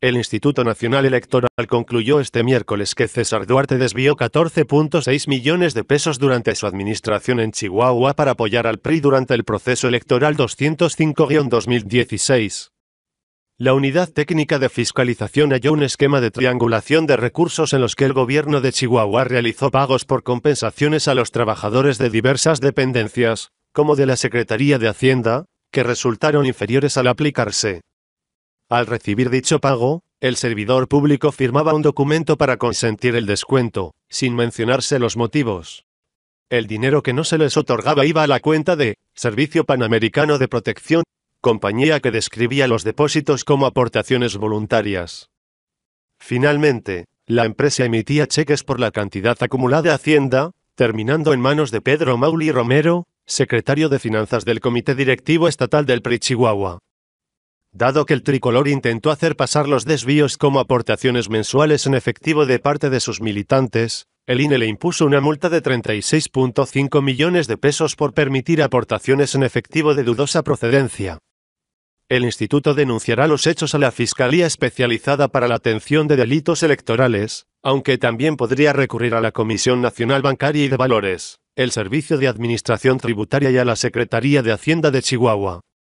El Instituto Nacional Electoral concluyó este miércoles que César Duarte desvió 14.6 millones de pesos durante su administración en Chihuahua para apoyar al PRI durante el proceso electoral 205-2016. La Unidad Técnica de Fiscalización halló un esquema de triangulación de recursos en los que el gobierno de Chihuahua realizó pagos por compensaciones a los trabajadores de diversas dependencias, como de la Secretaría de Hacienda, que resultaron inferiores al aplicarse al recibir dicho pago, el servidor público firmaba un documento para consentir el descuento, sin mencionarse los motivos. El dinero que no se les otorgaba iba a la cuenta de Servicio Panamericano de Protección, compañía que describía los depósitos como aportaciones voluntarias. Finalmente, la empresa emitía cheques por la cantidad acumulada de Hacienda, terminando en manos de Pedro Mauli Romero, secretario de Finanzas del Comité Directivo Estatal del PRI dado que el tricolor intentó hacer pasar los desvíos como aportaciones mensuales en efectivo de parte de sus militantes, el INE le impuso una multa de 36.5 millones de pesos por permitir aportaciones en efectivo de dudosa procedencia. El instituto denunciará los hechos a la Fiscalía Especializada para la Atención de Delitos Electorales, aunque también podría recurrir a la Comisión Nacional Bancaria y de Valores, el Servicio de Administración Tributaria y a la Secretaría de Hacienda de Chihuahua.